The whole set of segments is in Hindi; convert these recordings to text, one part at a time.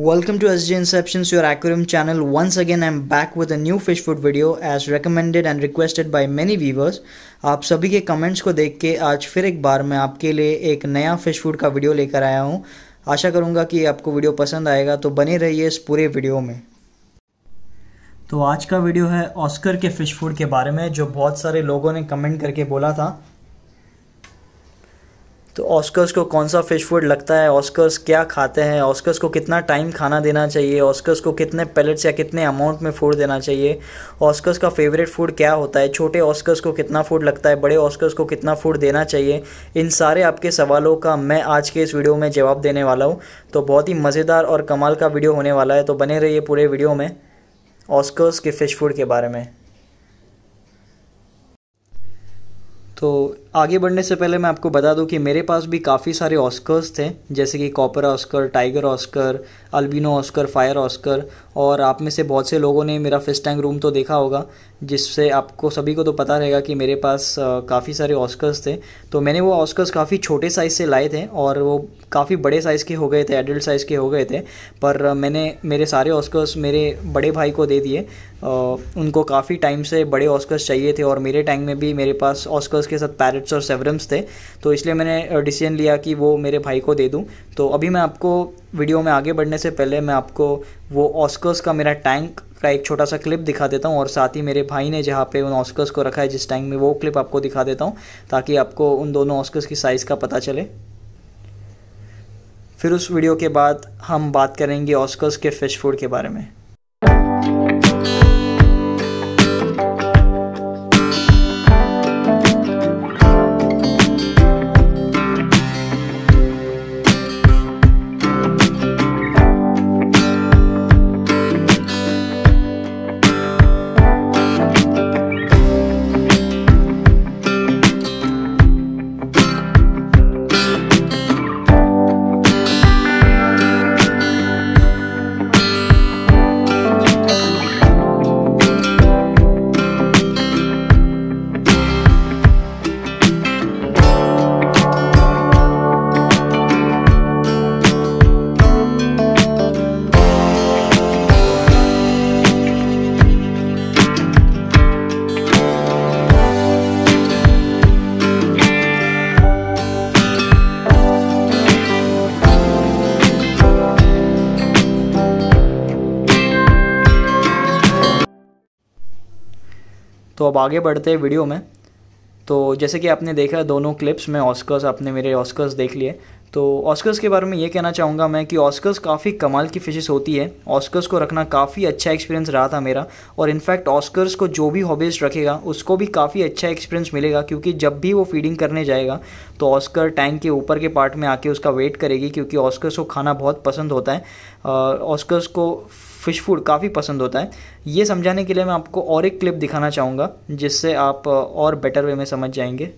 Welcome to SJ Inceptions, your aquarium channel. Once again, I'm back with a new fish food video as recommended and requested by many viewers. आप सभी के कमेंट्स को देख के आज फिर एक बार मैं आपके लिए एक नया फिश फूड का वीडियो लेकर आया हूँ आशा करूँगा कि आपको वीडियो पसंद आएगा तो बने रहिए इस पूरे वीडियो में तो आज का वीडियो है ऑस्कर के फ़िश फूड के बारे में जो बहुत सारे लोगों ने कमेंट करके बोला था तो ऑस्कर्स को कौन सा फिश फूड लगता है ऑस्कर्स क्या खाते हैं ऑस्कर्स को कितना टाइम खाना देना चाहिए ऑस्कर्स को कितने पैलेट्स या कितने अमाउंट में फूड देना चाहिए ऑस्कर्स का फेवरेट फूड क्या होता है छोटे ऑस्कर्स को कितना फूड लगता है बड़े ऑस्कर्स को कितना फूड देना चाहिए इन सारे आपके सवालों का मैं आज के इस वीडियो में जवाब देने वाला हूँ तो बहुत ही मज़ेदार और कमाल का वीडियो होने वाला है तो बने रहिए पूरे वीडियो में ऑस्कर्स के फ़िश फूड के बारे में तो आगे बढ़ने से पहले मैं आपको बता दूं कि मेरे पास भी काफ़ी सारे ऑस्कर्स थे जैसे कि copper Oscar tiger Oscar albino Oscar fire Oscar और आप में से बहुत से लोगों ने मेरा फिस्ट टैंक रूम तो देखा होगा जिससे आपको सभी को तो पता रहेगा कि मेरे पास काफ़ी सारे ऑस्कर्स थे तो मैंने वो ऑस्कर्स काफ़ी छोटे साइज़ से लाए थे और वो काफ़ी बड़े साइज़ के हो गए थे एडल्ट साइज़ के हो गए थे पर मैंने मेरे सारे ऑस्कर्स मेरे बड़े भाई को दे दिए उनको काफ़ी टाइम से बड़े ऑस्कर्स चाहिए थे और मेरे टैंक में भी मेरे पास ऑस्कर्स के साथ पैरट पायलट्स और सेवरम्स थे तो इसलिए मैंने डिसीजन लिया कि वो मेरे भाई को दे दूँ तो अभी मैं आपको वीडियो में आगे बढ़ने से पहले मैं आपको वो ऑस्कर्स का मेरा टैंक का एक छोटा सा क्लिप दिखा देता हूँ और साथ ही मेरे भाई ने जहाँ पे उन ऑस्कर्स को रखा है जिस टैंक में वो क्लिप आपको दिखा देता हूँ ताकि आपको उन दोनों ऑस्कर्स की साइज़ का पता चले फिर उस वीडियो के बाद हम बात करेंगे ऑस्कर्स के फिश फूड के बारे में अब आगे बढ़ते हैं वीडियो में तो जैसे कि आपने देखा दोनों क्लिप्स में ऑस्कर्स आपने मेरे ऑस्कर्स देख लिए तो ऑस्कर्स के बारे में ये कहना चाहूँगा मैं कि ऑस्कर्स काफ़ी कमाल की फिशेस होती है ऑस्कर्स को रखना काफ़ी अच्छा एक्सपीरियंस रहा था मेरा और इनफैक्ट ऑस्कर्स को जो भी हॉबीज रखेगा उसको भी काफ़ी अच्छा एक्सपीरियंस मिलेगा क्योंकि जब भी वो फीडिंग करने जाएगा तो ऑस्कर टैंक के ऊपर के पार्ट में आके उसका वेट करेगी क्योंकि ऑस्कर्स को खाना बहुत पसंद होता है ऑस्कर्स को फ़िश फूड काफ़ी पसंद होता है ये समझाने के लिए मैं आपको और एक क्लिप दिखाना चाहूँगा जिससे आप और बेटर वे में समझ जाएंगे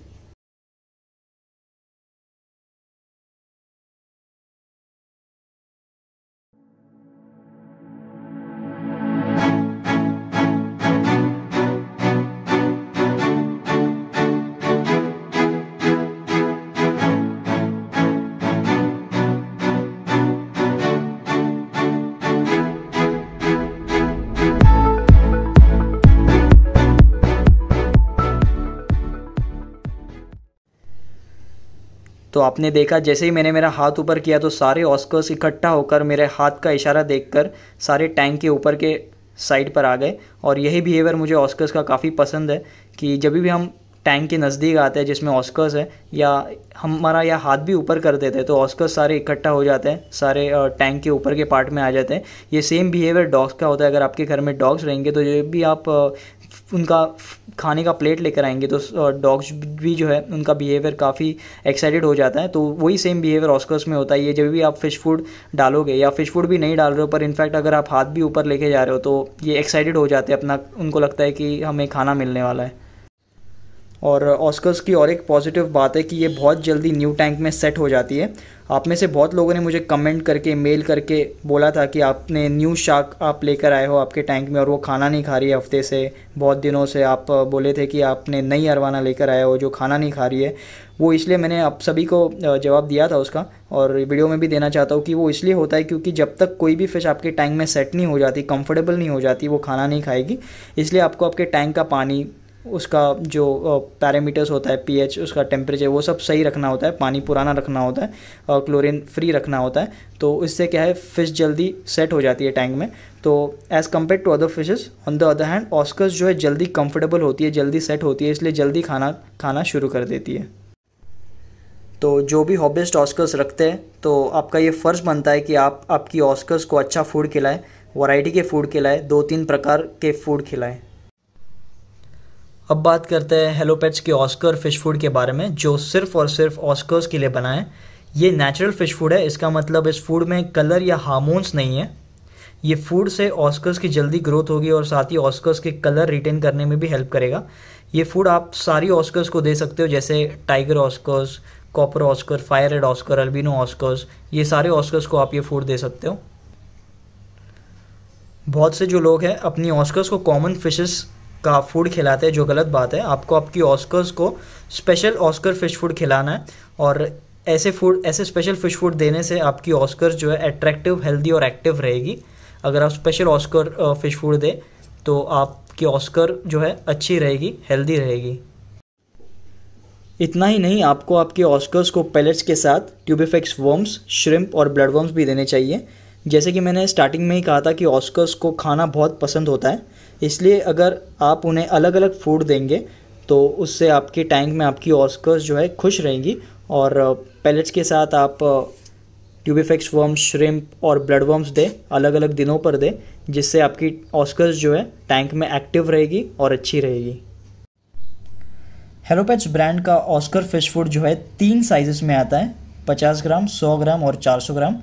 तो आपने देखा जैसे ही मैंने मेरा हाथ ऊपर किया तो सारे ऑस्कर्स इकट्ठा होकर मेरे हाथ का इशारा देखकर सारे टैंक के ऊपर के साइड पर आ गए और यही बिहेवियर मुझे ऑस्कर्स का काफ़ी पसंद है कि जब भी हम टैंक के नज़दीक आते हैं जिसमें ऑस्कर्स है या हमारा या हाथ भी ऊपर कर देते हैं तो ऑस्कर्स सारे इकट्ठा हो जाते हैं सारे टैंक के ऊपर के पार्ट में आ जाते हैं ये सेम बिहेवियर डॉग्स का होता है अगर आपके घर में डॉग्स रहेंगे तो जब भी आप उनका खाने का प्लेट लेकर आएंगे तो डॉग्स भी जो है उनका बिहेवियर काफ़ी एक्साइटेड हो जाता है तो वही सेम बिहेवियर ऑस्कर्स में होता है ये जब भी आप फिश फूड डालोगे या फिश फूड भी नहीं डाल रहे हो पर इनफैक्ट अगर आप हाथ भी ऊपर लेके जा रहे हो तो ये एक्साइटेड हो जाते हैं अपना उनको लगता है कि हमें खाना मिलने वाला है और ऑस्कर्स की और एक पॉजिटिव बात है कि ये बहुत जल्दी न्यू टैंक में सेट हो जाती है आप में से बहुत लोगों ने मुझे कमेंट करके मेल करके बोला था कि आपने न्यू शार्क आप लेकर आए हो आपके टैंक में और वो खाना नहीं खा रही है हफ्ते से बहुत दिनों से आप बोले थे कि आपने नई अरवाना लेकर आया हो जो खाना नहीं खा रही है वो इसलिए मैंने आप सभी को जवाब दिया था उसका और वीडियो में भी देना चाहता हूँ कि वो इसलिए होता है क्योंकि जब तक कोई भी फ़िश आपके टैंक में सेट नहीं हो जाती कंफर्टेबल नहीं हो जाती वो खाना नहीं खाएगी इसलिए आपको आपके टैंक का पानी उसका जो पैरामीटर्स होता है पीएच उसका टेम्परेचर वो सब सही रखना होता है पानी पुराना रखना होता है और क्लोरीन फ्री रखना होता है तो इससे क्या है फ़िश जल्दी सेट हो जाती है टैंक में तो as compare to other fishes on the other hand Oscars जो है जल्दी कंफर्टेबल होती है जल्दी सेट होती है इसलिए जल्दी खाना खाना शुरू कर देती है तो जो भी हॉबिस्ट ऑस्कर्स रखते हैं तो आपका ये फ़र्ज़ बनता है कि आप आपकी ऑस्कर्स को अच्छा फूड खिलाएं वैरायटी के फूड खिलाएं दो तीन प्रकार के फूड खिलाएं अब बात करते हैं हेलो पेट्स के ऑस्कर फिश फूड के बारे में जो सिर्फ और सिर्फ ऑस्कर्स के लिए बनाए ये नेचुरल फिश फूड है इसका मतलब इस फूड में कलर या हार्मोन्स नहीं है ये फूड से ऑस्कर्स की जल्दी ग्रोथ होगी और साथ ही ऑस्कर्स के कलर रिटेन करने में भी हेल्प करेगा ये फूड आप सारी ऑस्कर्स को दे सकते हो जैसे tiger Oscars copper Oscar fire red Oscar albino Oscars ये सारे ऑस्कर्स को आप ये फूड दे सकते हो बहुत से जो लोग हैं अपनी ऑस्कर्स को कॉमन फिशेस का फूड खिलाते हैं जो गलत बात है आपको आपकी ऑस्कर्स को स्पेशल ऑस्कर फिश फूड खिलाना है और ऐसे फूड ऐसे स्पेशल फिश फूड देने से आपकी ऑस्कर जो है अट्रैक्टिव हेल्दी और एक्टिव रहेगी अगर आप स्पेशल ऑस्कर फिश फूड दें तो आपकी ऑस्कर जो है अच्छी रहेगी हेल्दी रहेगी इतना ही नहीं आपको आपके ऑस्कर्स को पैलेट्स के साथ ट्यूबिफेक्स वर्म्स श्रिम्प और ब्लड वर्म्स भी देने चाहिए जैसे कि मैंने स्टार्टिंग में ही कहा था कि ऑस्कर्स को खाना बहुत पसंद होता है इसलिए अगर आप उन्हें अलग अलग फूड देंगे तो उससे आपके टैंक में आपकी ऑस्कर्स जो है खुश रहेंगी और पैलेट्स के साथ आप ट्यूबिफेक्स वर्म्स श्रिम्प और ब्लड वर्म्स दें अलग अलग दिनों पर दें जिससे आपकी ऑस्कर्स जो है टैंक में एक्टिव रहेगी और अच्छी रहेगी हेलोपैच ब्रांड का ऑस्कर फिश फूड जो है तीन साइजेस में आता है पचास ग्राम सौ ग्राम और चार सौ ग्राम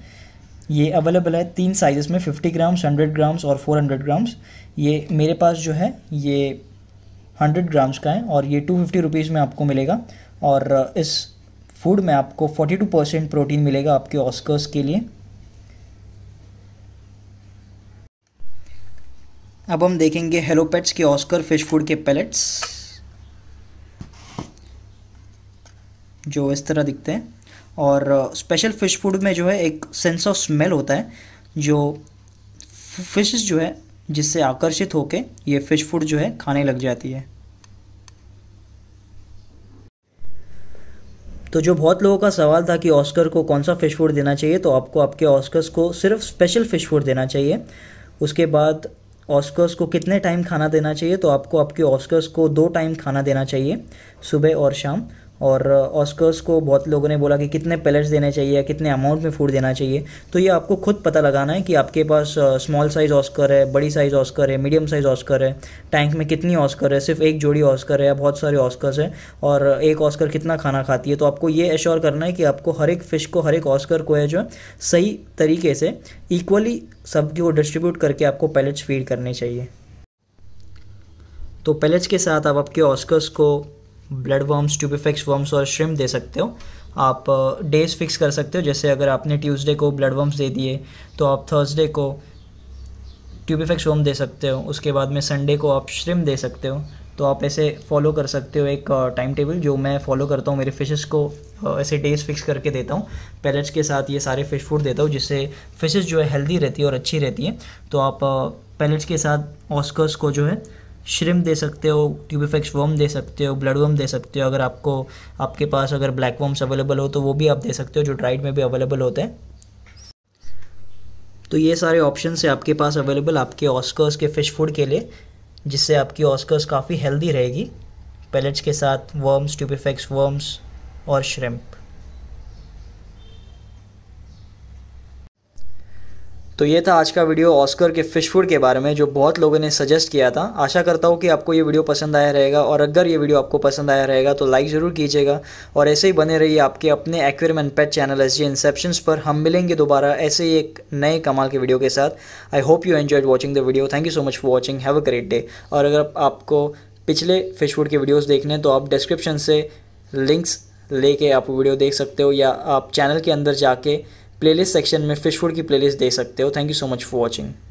ये अवेलेबल है तीन साइज़ में 50 ग्राम्स 100 ग्राम्स और 400 ग्राम्स ये मेरे पास जो है ये 100 ग्राम्स का है और ये टू फिफ्टी रुपीज़ में आपको मिलेगा और uh, इस फूड में आपको 42 परसेंट प्रोटीन मिलेगा आपके ऑस्कर्स के लिए अब हम देखेंगे हेलोपेट्स के ऑस्कर फिश फूड के पैलेट्स जो इस तरह दिखते हैं और स्पेशल फ़िश फूड में जो है एक सेंस ऑफ स्मेल होता है जो फ़िश जो है जिससे आकर्षित होके ये फ़िश फूड जो है खाने लग जाती है तो जो बहुत लोगों का सवाल था कि ऑस्कर को कौन सा फ़िश फूड देना चाहिए तो आपको आपके ऑस्कर्स को सिर्फ स्पेशल फ़िश फूड देना चाहिए उसके बाद ऑस्कर्स को कितने टाइम खाना देना चाहिए तो आपको आपके ऑस्कर्स को दो टाइम खाना देना चाहिए सुबह और शाम और ऑस्कर्स को बहुत लोगों ने बोला कि कितने पैलेट्स देने चाहिए या कितने अमाउंट में फूड देना चाहिए तो ये आपको खुद पता लगाना है कि आपके पास स्मॉल साइज़ ऑस्कर है बड़ी साइज़ ऑस्कर है मीडियम साइज़ ऑस्कर है टैंक में कितनी ऑस्कर है सिर्फ एक जोड़ी ऑस्कर है या बहुत सारे ऑस्कर्स हैं और एक ऑस्कर कितना खाना खाती है तो आपको ये एश्योर करना है कि आपको हर एक फ़िश को हर एक ऑस्कर को है जो सही तरीके से इक्वली सबको डिस्ट्रीब्यूट करके आपको पैलेट्स फीड करने चाहिए तो पैलेट्स के साथ आप आपके ऑस्कर्स को ब्लड वर्म्स ट्यूबिफिक्स वर्म्स और श्रिम दे सकते हो आप डेज फिक्स कर सकते हो जैसे अगर आपने ट्यूसडे को ब्लड वर्म्स दे दिए तो आप थर्सडे को ट्यूबिफिक्स वर्म दे सकते हो उसके बाद में संडे को आप श्रिम दे सकते हो तो आप ऐसे फॉलो कर सकते हो एक टाइम टेबल जो मैं फॉलो करता हूँ मेरे फिशेस को ऐसे डेज फिक्स करके देता हूँ पैलेट्स के साथ ये सारे फिश फूड देता हूँ जिससे फिशेस जो है हेल्दी रहती है और अच्छी रहती है तो आप पैलेट्स के साथ ऑस्कर्स को जो है श्रिम दे सकते हो ट्यूबिफेक्स वॉम दे सकते हो ब्लड वॉम दे सकते हो अगर आपको आपके पास अगर ब्लैक वॉम्स अवेलेबल हो तो वो भी आप दे सकते हो जो ड्राइड में भी अवेलेबल होते हैं तो ये सारे ऑप्शन है आपके पास अवेलेबल आपके ऑस्कर्स के फ़िश फूड के लिए जिससे आपकी ऑस्कर्स काफ़ी हेल्दी रहेगी पैलेट्स के साथ वर्म्स ट्यूबिफेक्स वर्म्स और श्रिम्प तो ये था आज का वीडियो ऑस्कर के फिश फूड के बारे में जो बहुत लोगों ने सजेस्ट किया था आशा करता हूँ कि आपको ये वीडियो पसंद आया रहेगा और अगर ये वीडियो आपको पसंद आया रहेगा तो लाइक ज़रूर कीजिएगा और ऐसे ही बने रहिए आपके अपने aquarium and pet channel S G Inception पर हम मिलेंगे दोबारा ऐसे ही एक नए कमाल के वीडियो के साथ I hope you enjoyed watching the video thank you so much for watching have a great day और अगर आपको पिछले फिश फूड के वीडियोज़ देखने तो आप डिस्क्रिप्शन से लिंक्स लेके आप वीडियो देख सकते हो या आप चैनल के अंदर जाके प्लेलिस्ट सेक्शन में फिश फूड की प्लेलिस्ट देख सकते हो thank you so much for watching